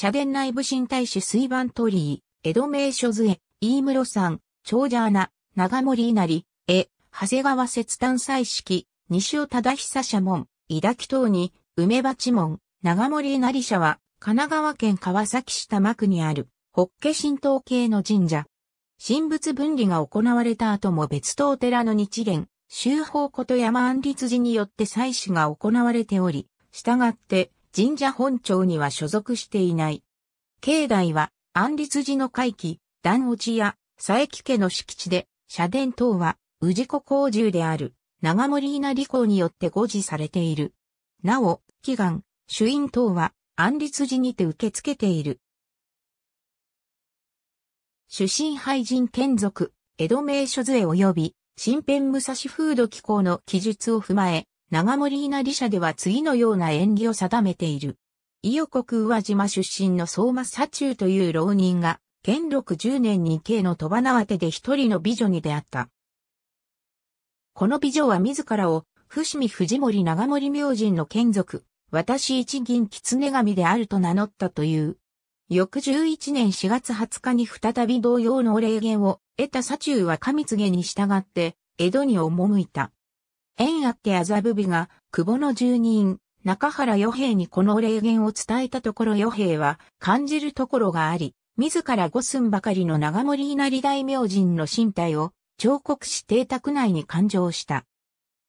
社殿内部新大使水盤鳥居、江戸名所図絵、飯室山、長者穴、長森稲荷、絵、長谷川節丹彩式、西尾忠久社門、井田木等に、梅鉢門、長森稲荷社は、神奈川県川崎市多摩区にある、法華神道系の神社。神仏分離が行われた後も別お寺の日蓮、周法こと山安立寺によって祭祀が行われており、従って、神社本庁には所属していない。境内は、安立寺の会期、段落ちや佐伯家の敷地で、社殿等は、氏子工住である、長森稲利工によって護持されている。なお、祈願、主印等は、安立寺にて受け付けている。主神廃人眷属、江戸名所図及び、新編武蔵風土機構の記述を踏まえ、長森稲荷社では次のような縁起を定めている。伊予国宇和島出身の相馬左中という浪人が、元禄十年に慶の飛ば縄てで一人の美女に出会った。この美女は自らを、伏見藤森長森明神の眷属、私一銀狐神であると名乗ったという。翌11年4月20日に再び同様の霊言を得た左中は上げに従って、江戸に赴いた。縁あって麻布美が、久保の住人、中原与平にこの霊言を伝えたところ与平は感じるところがあり、自ら五寸ばかりの長森稲荷大明神の身体を彫刻し邸宅内に勘定した。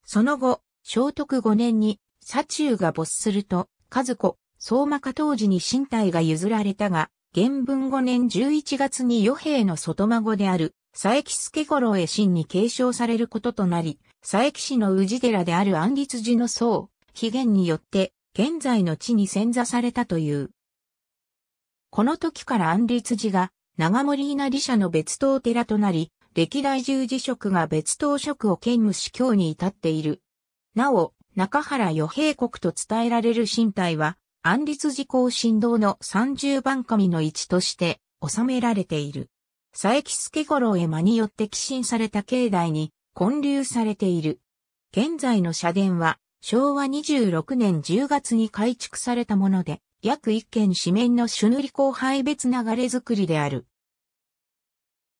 その後、聖徳5年に、左中が没すると、和子、相馬家当時に身体が譲られたが、元文5年11月に与平の外孫である、佐伯助五郎へ真に継承されることとなり、佐伯市の宇治寺である安立寺の僧、被言によって、現在の地に遷座されたという。この時から安立寺が、長森稲利社の別当寺となり、歴代十字職が別当職を兼務し教に至っている。なお、中原与平国と伝えられる身体は、安立寺行神道の三十番神の一として収められている。佐伯助五郎へ間によって寄進された境内に、混流されている。現在の社殿は昭和26年10月に改築されたもので、約一軒四面の朱塗り後輩別流れ作りである。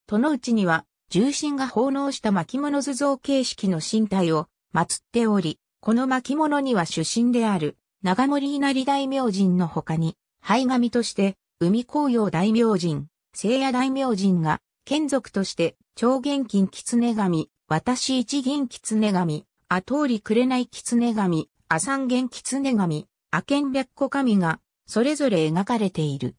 都のうちには、重臣が奉納した巻物図像形式の身体を祀っており、この巻物には主神である長森稲荷大明神の他に、灰神として海紅葉大明神、聖夜大明神が、眷属として、超元金狐神、私一銀狐神、あ通りくれない狐神、あ三元狐神、あ剣白虎神が、それぞれ描かれている。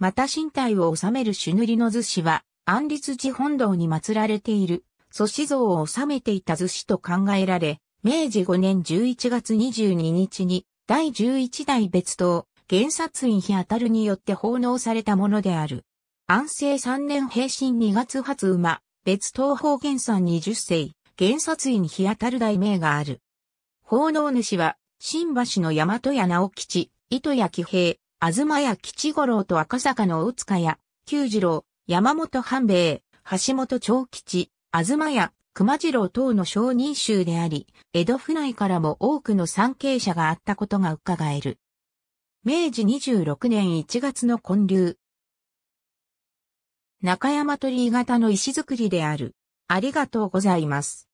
また身体を収める朱塗りの図紙は、安立寺本堂に祀られている、祖師像を収めていた図紙と考えられ、明治5年11月22日に、第11代別当、原殺院日当たるによって奉納されたものである。安政3年平身2月初馬、別東方原産20世、原殺院日当たる大名がある。奉納主は、新橋の大和屋直吉、糸屋喜平、東屋吉五郎と赤坂の大塚屋、九次郎、山本半兵衛、橋本長吉、東屋、熊次郎等の商人衆であり、江戸府内からも多くの参詣者があったことが伺える。明治26年1月の建立、中山鳥居型の石造りである。ありがとうございます。